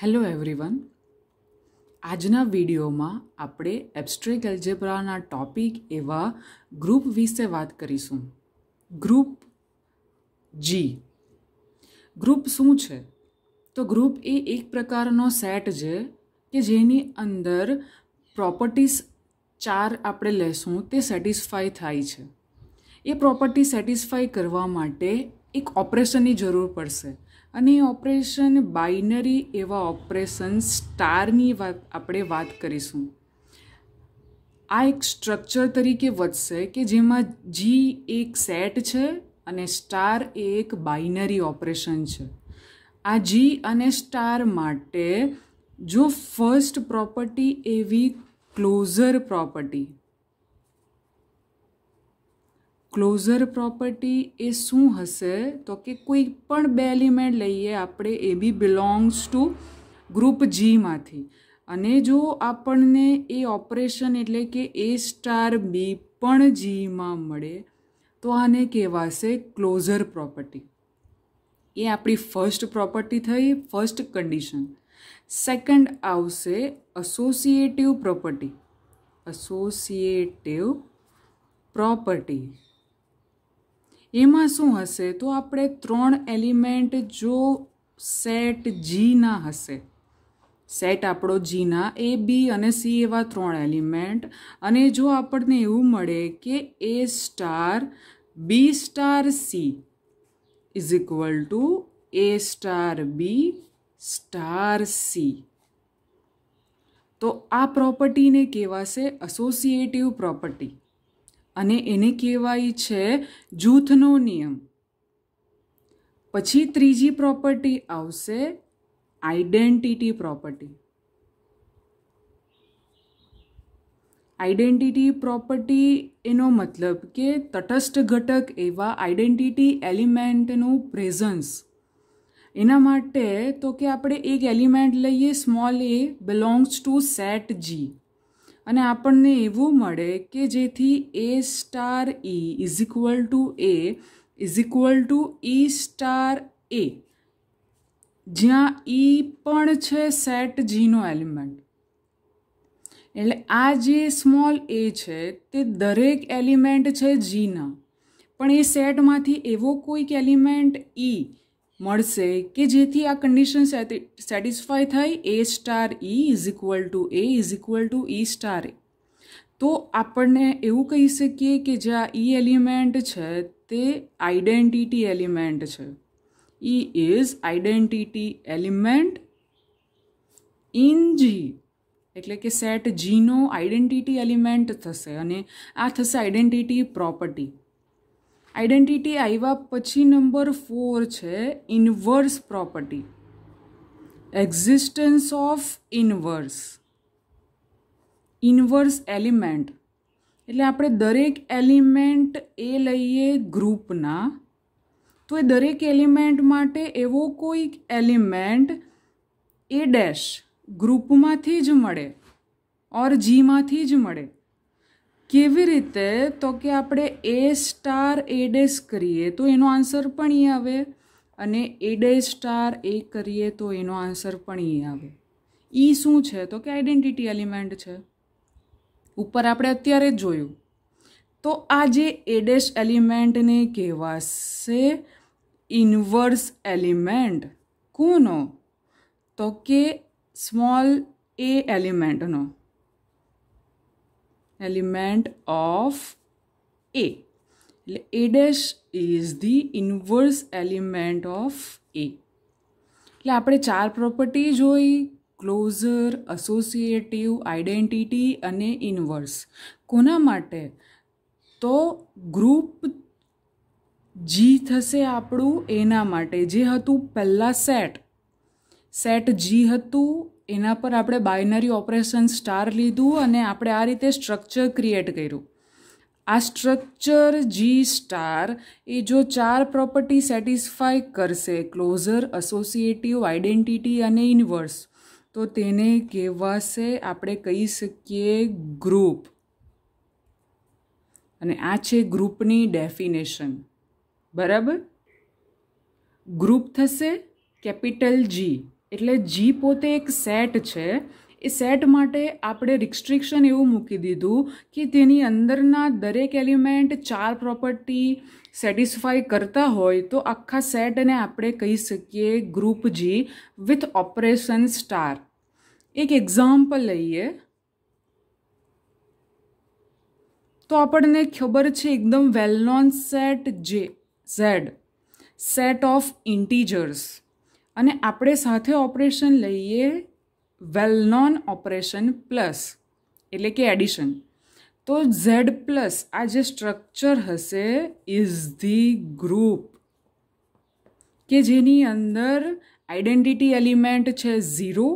hello everyone આજના વિડીયોમાં આપણે એબસ્ટ્રેક એલ્જેબ્રાના ટોપિક એવા ગ્રુપ વિશે વાત કરીશું ગ્રુપ જી ગ્રુપ શું છે તો ગ્રુપ એ એક પ્રકારનો સેટ છે કે જેની અંદર પ્રોપર્ટીસ ચાર આપણે લેશું તે સેટિસ્ફાય થાય છે એ પ્રોપર્ટી સેટિસ્ફાય કરવા માટે એક ઓપરેશનની જરૂર પડશે અને એ ઓપરેશન બાઇનરી એવા ઓપરેશન સ્ટારની વાત આપણે વાત કરીશું આ એક સ્ટ્રક્ચર તરીકે વધશે કે જેમાં જી એક સેટ છે અને સ્ટાર એ એક બાઇનરી ઓપરેશન છે આ જી અને સ્ટાર માટે જો ફર્સ્ટ પ્રોપર્ટી એવી ક્લોઝર પ્રોપર્ટી ક્લોઝર પ્રોપર્ટી એ શું હશે તો કે કોઈ પણ બે એલિમેન્ટ લઈએ આપણે a b belongs to group જીમાંથી અને જો આપણને એ ઓપરેશન એટલે કે એ સ્ટાર બી પણ જીમાં મળે તો આને કહેવાશે ક્લોઝર પ્રોપર્ટી એ આપણી ફર્સ્ટ પ્રોપર્ટી થઈ ફર્સ્ટ કન્ડિશન સેકન્ડ આવશે અસોસિએટિવ પ્રોપર્ટી અસોસિએટિવ પ્રોપર્ટી એમાં શું હશે તો આપણે ત્રણ એલિમેન્ટ જો સેટ જીના હશે સેટ આપણો જીના એ બી અને સી એવા ત્રણ એલિમેન્ટ અને જો આપણને એવું મળે કે a star b star c is equal to a star b star c તો આ પ્રોપર્ટીને કહેવાશે અસોસિએટિવ પ્રોપર્ટી અને એને કહેવાય છે જૂથનો નિયમ પછી ત્રીજી પ્રોપર્ટી આવશે આઈડેન્ટિટી પ્રોપર્ટી આઈડેન્ટિટી પ્રોપર્ટી એનો મતલબ કે તટસ્થ ઘટક એવા આઈડેન્ટિટી એલિમેન્ટનું પ્રેઝન્સ એના માટે તો કે આપણે એક એલિમેન્ટ લઈએ small a belongs to set G અને આપણને એવું મળે કે જેથી a star e is equal to a is equal to e star a જ્યાં ઈ e પણ છે સેટ જીનો એલિમેન્ટ એટલે આ જે સ્મોલ એ છે તે દરેક એલિમેન્ટ છે જીના પણ એ સેટમાંથી એવો કોઈક એલિમેન્ટ ઈ e મળશે કે જેથી આ કન્ડિશન સેટિસ્ફાય થાય a star e is equal to a is equal to e star a તો આપણને એવું કહી શકીએ કે જે આ ઈ e એલિમેન્ટ છે તે આઈડેન્ટિટી એલિમેન્ટ છે e is identity element in G એટલે કે સેટ જીનો આઈડેન્ટિટી એલિમેન્ટ થશે અને આ થશે આઈડેન્ટિટી પ્રોપર્ટી આઈડેન્ટિટી આવ્યા પછી નંબર ફોર છે inverse property existence of inverse inverse element એટલે આપણે દરેક એલિમેન્ટ એ લઈએ ગ્રુપના તો એ દરેક એલિમેન્ટ માટે એવો કોઈ એલિમેન્ટ એ ડેશ ગ્રુપમાંથી જ મળે ઓર જીમાંથી જ મળે કેવી રીતે તો કે આપણે એ સ્ટાર એ ડેશ કરીએ તો એનો આન્સર પણ એ આવે અને એ ડેશ સ્ટાર એ કરીએ તો એનો આન્સર પણ એ આવે એ શું છે તો કે આઈડેન્ટિટી એલિમેન્ટ છે ઉપર આપણે અત્યારે જ જોયું તો આ જે એડેશ એલિમેન્ટને કહેવાશે ઇન્વર્સ એલિમેન્ટ કોનો તો કે સ્મોલ એ એલિમેન્ટનો એલિમેન્ટ ઓફ એ એટલે a dash is the inverse element of a એટલે આપણે ચાર પ્રોપર્ટી જોઈ ક્લોઝર અસોસિએટિવ આઈડેન્ટિટી અને ઇન્વર્સ કોના માટે તો ગ્રુપ જી થશે આપણું એના માટે જે હતું પહેલાં સેટ સેટ જી હતું એના પર આપણે બાયનરી ઓપરેશન સ્ટાર લીધું અને આપણે આ રીતે સ્ટ્રક્ચર ક્રિએટ કર્યું આ સ્ટ્રક્ચર જી સ્ટાર એ જો ચાર પ્રોપર્ટી સેટિસ્ફાય કરશે ક્લોઝર અસોસિએટિવ આઇડેન્ટિટી અને ઇન્વર્સ તો તેને કહેવાશે આપણે કહી શકીએ ગ્રુપ અને આ છે ગ્રુપની ડેફિનેશન બરાબર ગ્રુપ થશે કેપિટલ જી એટલે જી પોતે એક સેટ છે એ સેટ માટે આપણે રિસ્ટ્રિક્શન એવું મૂકી દીધું કે તેની અંદરના દરેક એલિમેન્ટ ચાર પ્રોપર્ટી સેટિસ્ફાય કરતા હોય તો આખા સેટને આપણે કહી શકીએ group G with operation star એક એક્ઝામ્પલ લઈએ તો આપણને ખબર છે એકદમ વેલ નોન સેટ જે ઝેડ સેટ ઓફ ઇન્ટીજર્સ અને આપણે સાથે ઓપરેશન લઈએ વેલ નોન ઓપરેશન પ્લસ એટલે કે એડિશન તો ઝેડ પ્લસ આ જે સ્ટ્રક્ચર હશે ઇઝ ધી ગ્રુપ કે જેની અંદર આઈડેન્ટિટી એલિમેન્ટ છે ઝીરો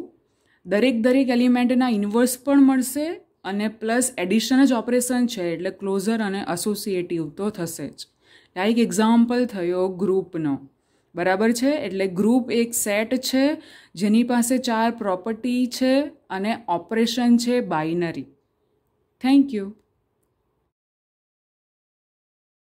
દરેક દરેક એલિમેન્ટના ઇન્વર્સ પણ મળશે અને પ્લસ એડિશન જ ઓપરેશન છે એટલે ક્લોઝર અને અસોસિએટિવ તો થશે જ લાઈક એક્ઝામ્પલ થયો ગ્રુપનો બરાબર છે એટલે ગ્રુપ એક સેટ છે જેની પાસે ચાર પ્રોપર્ટી છે અને ઓપરેશન છે બાઇનરી થેન્ક યુ